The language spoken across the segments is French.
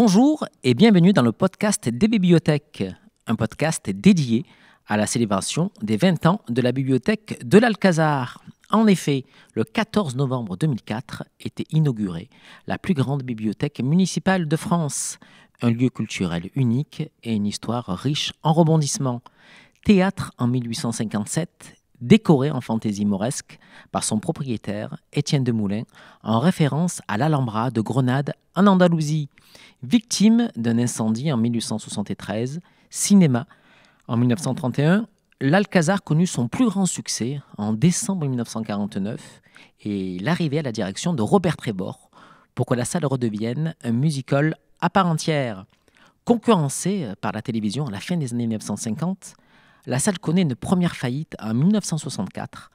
Bonjour et bienvenue dans le podcast des bibliothèques, un podcast dédié à la célébration des 20 ans de la bibliothèque de l'Alcazar. En effet, le 14 novembre 2004 était inaugurée la plus grande bibliothèque municipale de France, un lieu culturel unique et une histoire riche en rebondissements. Théâtre en 1857 décoré en fantaisie mauresque par son propriétaire, Étienne de Moulin, en référence à l'Alhambra de Grenade en Andalousie, victime d'un incendie en 1873, cinéma en 1931. L'Alcazar connut son plus grand succès en décembre 1949 et l'arrivée à la direction de Robert Trébor pour que la salle redevienne un musical à part entière. Concurrencé par la télévision à la fin des années 1950, la salle connaît une première faillite en 1964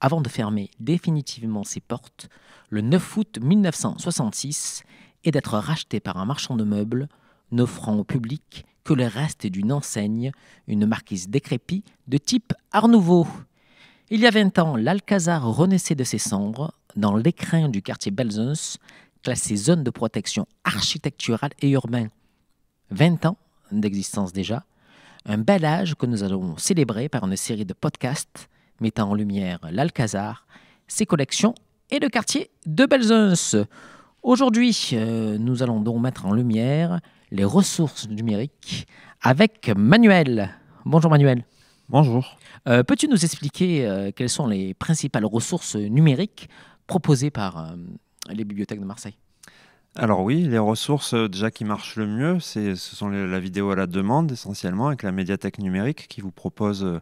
avant de fermer définitivement ses portes le 9 août 1966 et d'être rachetée par un marchand de meubles n'offrant au public que le reste d'une enseigne, une marquise décrépie de type Art Nouveau. Il y a 20 ans, l'Alcazar renaissait de ses cendres dans l'écrin du quartier Belzunce, classé zone de protection architecturale et urbaine. 20 ans d'existence déjà, un bel âge que nous allons célébrer par une série de podcasts mettant en lumière l'Alcazar, ses collections et le quartier de Belzunce. Aujourd'hui, euh, nous allons donc mettre en lumière les ressources numériques avec Manuel. Bonjour Manuel. Bonjour. Euh, peux-tu nous expliquer euh, quelles sont les principales ressources numériques proposées par les bibliothèques de Marseille alors oui, les ressources euh, déjà qui marchent le mieux, c'est ce sont la vidéo à la demande essentiellement avec la médiathèque numérique qui vous propose euh,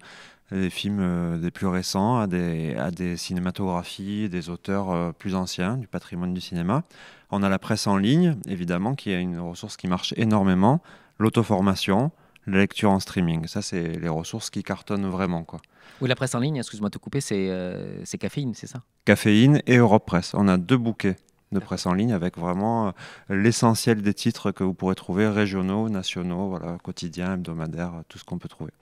des films euh, des plus récents à des, cinématographies, des auteurs plus anciens du patrimoine du cinéma. On a la presse en ligne, évidemment, qui est une ressource qui marche énormément, l'auto-formation, la lecture en streaming. Ça, c'est les ressources qui cartonnent vraiment. Quoi. Oui, la presse en ligne, excuse-moi de te couper, c'est Caféine, c'est ça Caféine et Europe Presse, On a deux bouquets de presse en ligne avec vraiment euh, l'essentiel des titres que vous pourrez trouver, régionaux, nationaux, voilà, quotidiens, hebdomadaires, tout ce qu'on peut trouver.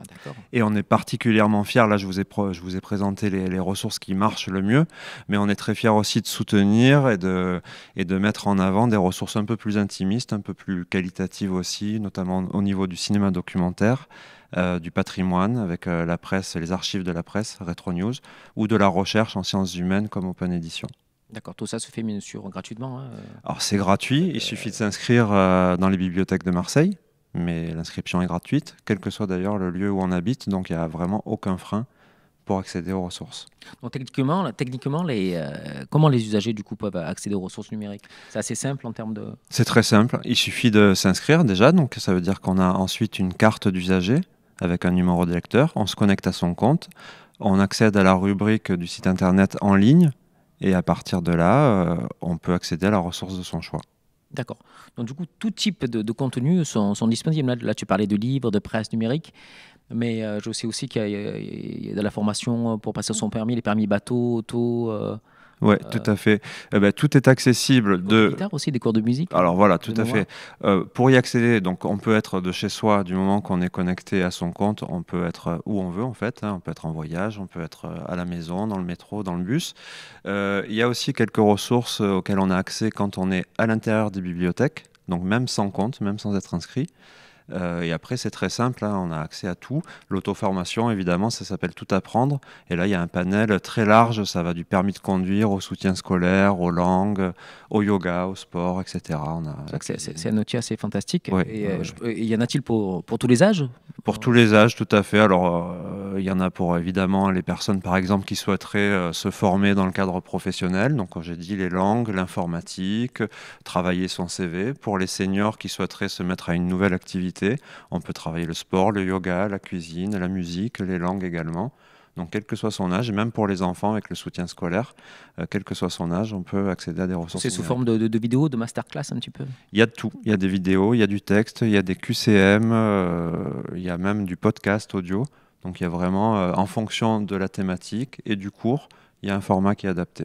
Ah, et on est particulièrement fiers, là je vous ai, je vous ai présenté les, ressources qui marchent le mieux, mais on est très fiers aussi de soutenir et de, et de mettre en avant des ressources un peu plus intimistes, un peu plus qualitatives aussi, notamment au niveau du cinéma documentaire, euh, du patrimoine avec euh, la presse, et les archives de la presse, Retro News, ou de la recherche en sciences humaines comme Open Edition. D'accord, tout ça se fait bien sûr gratuitement. Hein, euh. Alors c'est gratuit, il suffit de s'inscrire euh, dans les bibliothèques de Marseille, mais l'inscription est gratuite, quel que soit d'ailleurs le lieu où on habite, donc il n'y a vraiment aucun frein pour accéder aux ressources. Donc techniquement, techniquement les, euh, comment les usagers du coup peuvent accéder aux ressources numériques C'est assez simple en termes de... C'est très simple, il suffit de s'inscrire déjà, donc ça veut dire qu'on a ensuite une carte d'usager avec un numéro de lecteur, on se connecte à son compte, on accède à la rubrique du site internet en ligne, et à partir de là, euh, on peut accéder à la ressource de son choix. D'accord. Donc du coup, tout type de, contenu sont, disponibles. Là, là, tu parlais de livres, de presse numérique, mais euh, je sais aussi qu'il y, a de la formation pour passer son permis, les permis bateau, auto. Euh, Ouais, euh, tout à fait. Eh ben, tout est accessible. Des de... aussi, des cours de musique. Hein, Alors voilà, tout à fait. Euh, pour y accéder, donc on peut être de chez soi du moment qu'on est connecté à son compte. On peut être euh, où on veut en fait. Hein. On peut être en voyage, on peut être à la maison, dans le métro, dans le bus. Il y a aussi quelques ressources auxquelles on a accès quand on est à l'intérieur des bibliothèques. Donc même sans compte, même sans être inscrit. Euh, et après, c'est très simple, hein, on a accès à tout. L'auto-formation, évidemment, ça s'appelle Tout apprendre. Et là, il y a un panel très large, ça va du permis de conduire au soutien scolaire, aux langues, au yoga, au sport, etc. C'est un outil assez fantastique. et, il euh, y en a-t-il pour, pour tous les âges Pour tous les âges, tout à fait. Alors, euh, euh, il y en a pour évidemment les personnes, par exemple, qui souhaiteraient euh, se former dans le cadre professionnel. Donc, j'ai dit les langues, l'informatique, travailler son CV. Pour les seniors qui souhaiteraient se mettre à une nouvelle activité, on peut travailler le sport, le yoga, la cuisine, la musique, les langues également. Donc, quel que soit son âge, et même pour les enfants avec le soutien scolaire, euh, quel que soit son âge, on peut accéder à des ressources. C'est sous forme de, vidéos, de masterclass un petit peu Il y a de tout. Il y a des vidéos, il y a du texte, il y a des QCM, il y a même du podcast audio. Donc il y a vraiment, euh, en fonction de la thématique et du cours, il y a un format qui est adapté.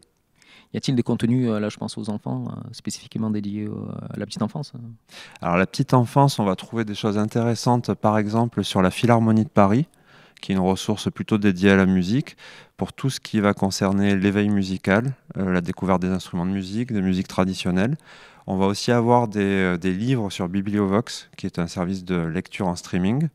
Y a-t-il des contenus, euh, là je pense aux enfants, euh, spécifiquement dédiés à la petite enfance hein Alors la petite enfance, on va trouver des choses intéressantes, par exemple sur la Philharmonie de Paris, qui est une ressource plutôt dédiée à la musique, pour tout ce qui va concerner l'éveil musical, la découverte des instruments de musique, de musique traditionnelle. On va aussi avoir des livres sur Bibliovox, qui est un service de lecture en streaming,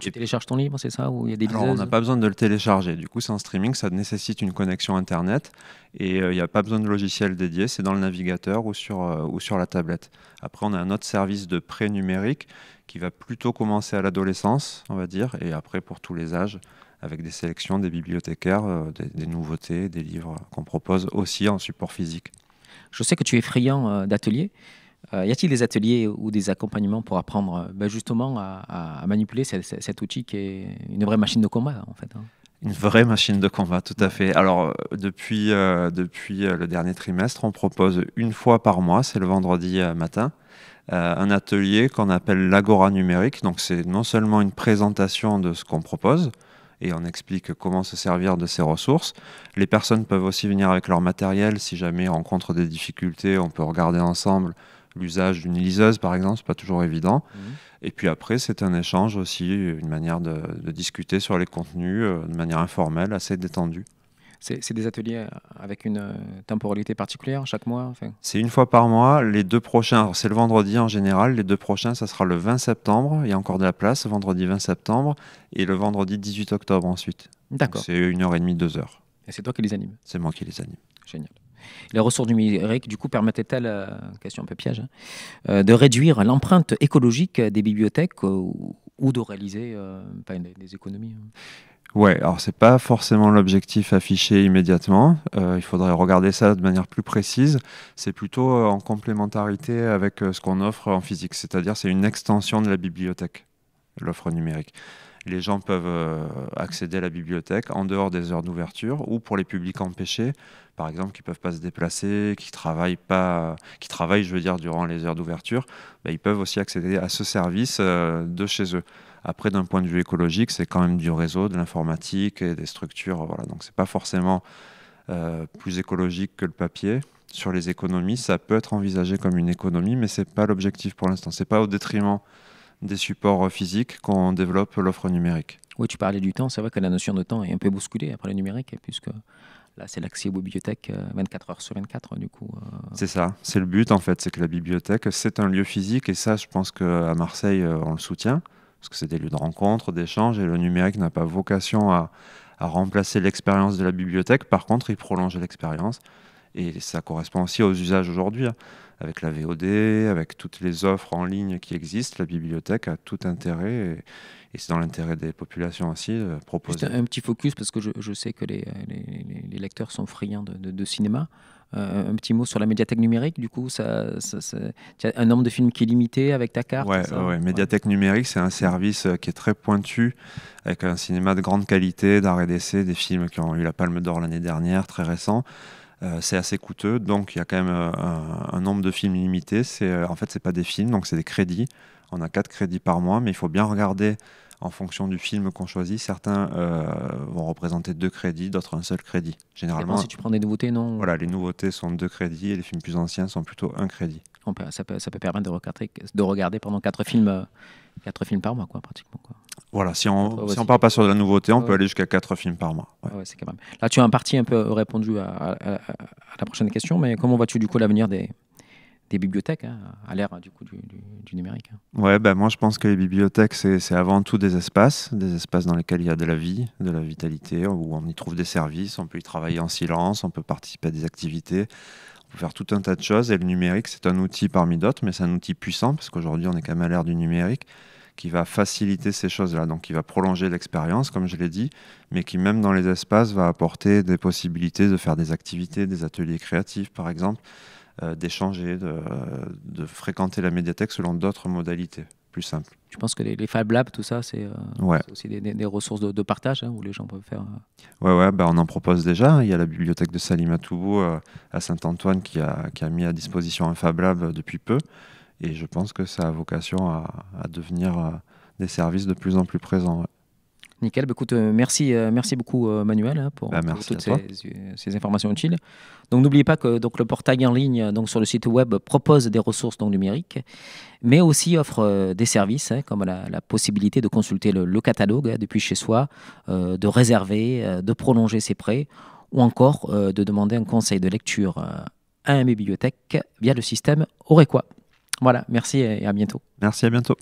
tu télécharges ton livre, c'est ça On n'a pas besoin de le télécharger. Du coup, c'est en streaming, ça nécessite une connexion Internet et euh, il n'y a pas besoin de logiciel dédié, c'est dans le navigateur ou sur, euh, ou sur la tablette. Après, on a un autre service de prêt numérique qui va plutôt commencer à l'adolescence, on va dire, et après pour tous les âges avec des sélections, des bibliothécaires, euh, des, nouveautés, des livres qu'on propose aussi en support physique. Je sais que tu es friand d'ateliers. Euh, y a-t-il des ateliers ou des accompagnements pour apprendre euh, ben, justement à, manipuler cet outil qui est une vraie machine de combat en fait hein une vraie machine de combat, tout à fait. Alors, euh, depuis, depuis le dernier trimestre, on propose une fois par mois, c'est le vendredi matin, un atelier qu'on appelle l'agora numérique. Donc, c'est non seulement une présentation de ce qu'on propose, et on explique comment se servir de ces ressources. Les personnes peuvent aussi venir avec leur matériel. Si jamais rencontre des difficultés, on peut regarder ensemble l'usage d'une liseuse, par exemple, c'est pas toujours évident. Mhm. Et puis après, c'est un échange aussi, une manière de, discuter sur les contenus euh, de manière informelle, assez détendue. C'est des ateliers euh, avec une euh, temporalité particulière chaque mois C'est une fois par mois. Les deux prochains, c'est le vendredi en général. Les deux prochains, ça sera le 20 septembre. Il y a encore de la place, vendredi 20 septembre et le vendredi 18 octobre ensuite. D'accord. C'est une heure et demie, deux heures. Et c'est toi qui les animes C'est moi qui les anime. Génial. Les ressources numériques, du coup, permettaient-elles, euh, question un peu piège, hein, euh, de réduire l'empreinte écologique des bibliothèques euh, ou de réaliser des, économies Oui, hein? Ouais, alors c'est pas forcément l'objectif affiché immédiatement. il faudrait regarder ça de manière plus précise. C'est plutôt en complémentarité avec ce qu'on offre en physique, c'est-à-dire c'est une extension de la bibliothèque, l'offre numérique les gens peuvent euh, accéder à la bibliothèque en dehors des heures d'ouverture ou pour les publics empêchés, par exemple, qui ne peuvent pas se déplacer, qui travaillent pas, qui travaillent, je veux dire, durant les heures d'ouverture, bah, ils peuvent aussi accéder à ce service euh, de chez eux. Après, d'un point de vue écologique, c'est quand même du réseau, de l'informatique et des structures. Voilà. Donc, ce n'est pas forcément euh, plus écologique que le papier. Sur les économies, ça peut être envisagé comme une économie, mais ce n'est pas l'objectif pour l'instant. Ce n'est pas au détriment des supports physiques qu'on développe l'offre numérique. Oui, tu parlais du temps. C'est vrai que la notion de temps est un peu bousculée après le numérique, puisque là, c'est l'accès aux bibliothèques 24 euh, heures sur 24, du coup. Euh. C'est ça, c'est le but en fait, c'est que la bibliothèque, c'est un lieu physique, et ça, je pense qu'à Marseille, euh, on le soutient, parce que c'est des lieux de rencontre, d'échange, et le numérique n'a pas vocation à, à remplacer l'expérience de la bibliothèque, par contre, il prolonge l'expérience, et ça correspond aussi aux usages aujourd'hui. Hein avec la VOD, avec toutes les offres en ligne qui existent, la bibliothèque a tout intérêt, et, c'est dans l'intérêt des populations aussi, de proposer. Juste un, petit focus, parce que je, sais que les, lecteurs sont friands de, cinéma. Euh, un petit mot sur la médiathèque numérique, du coup, ça, ça, un nombre de films qui est limité avec ta carte Oui, ouais, médiathèque numérique, c'est un service euh, qui est très pointu, avec un cinéma de grande qualité, d'art et d'essai, des films qui ont eu la Palme d'Or l'année dernière, très récents. Euh, c'est assez coûteux, donc il y a quand même euh, un, nombre de films limité. C'est, euh, en fait, c'est pas des films, donc c'est des crédits. On a 4 crédits par mois, mais il faut bien regarder en fonction du film qu'on choisit. Certains vont représenter deux crédits, d'autres un seul crédit. Généralement, si tu prends des nouveautés, non Voilà, les nouveautés sont deux crédits et les films plus anciens sont plutôt un crédit. ça, peut, permettre de regarder, de pendant quatre films, quatre films par mois, quoi, pratiquement. Voilà, si on si ne part pas sur de la nouveauté, on peut aller jusqu'à 4 films par mois. Ouais. quand même... Là, tu as un partie un peu répondu à, la prochaine question, mais comment vois-tu du coup l'avenir des, des bibliothèques hein, à l'ère du coup du, numérique. Hein ouais, ben moi je pense que les bibliothèques c'est avant tout des espaces, des espaces dans lesquels il y a de la vie, de la vitalité, où on y trouve des services, on peut y travailler en silence, on peut participer à des activités, on peut faire tout un tas de choses. Et le numérique c'est un outil parmi d'autres, mais c'est un outil puissant parce qu'aujourd'hui on est quand même à l'ère du numérique qui va faciliter ces choses-là, donc qui va prolonger l'expérience, comme je l'ai dit, mais qui même dans les espaces va apporter des possibilités de faire des activités, des ateliers créatifs par exemple, euh, d'échanger, de, de, fréquenter la médiathèque selon d'autres modalités plus simples. Je pense que les, Fab Labs, tout ça, c'est euh, aussi des, ressources de, partage hein, où les gens peuvent faire. Oui, euh, Ouais, ouais bah, on en propose déjà. Il y a la bibliothèque de Toubou à Saint-Antoine qui qui a mis à disposition un Fab Lab depuis peu. Et je pense que ça a vocation à, devenir euh, des services de plus en plus présents. Nickel, bah, écoute, euh, merci, euh, merci beaucoup Manuel hein, pour, bah, toutes ces, informations utiles. Donc n'oubliez pas que donc, le portail en ligne donc, sur le site web propose des ressources donc, numériques, mais aussi offre des services hein, comme la, possibilité de consulter le, catalogue hein, depuis chez soi, de réserver, de prolonger ses prêts ou encore de demander un conseil de lecture à un bibliothèque via le système Orequa. Voilà, merci et à bientôt. Merci, à bientôt.